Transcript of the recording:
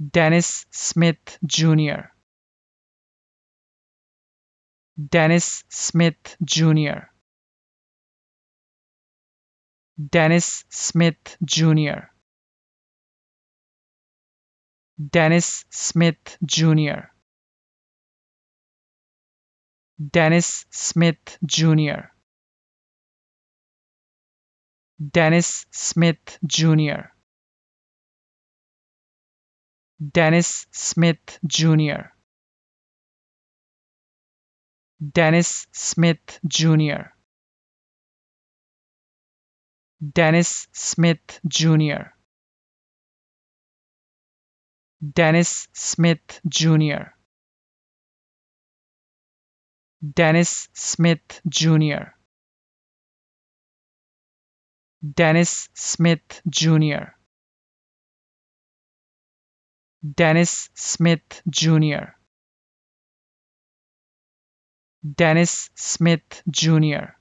Dennis Smith Jr. Dennis Smith Jr. Dennis Smith Jr. Dennis Smith Jr. Dennis Smith Jr. Dennis Smith Jr. Dennis Smith Jr. Dennis Smith Jr. Dennis Smith Jr. Dennis Smith Jr. Dennis Smith Jr. Dennis Smith Jr. Dennis Smith Jr. Dennis Smith Jr.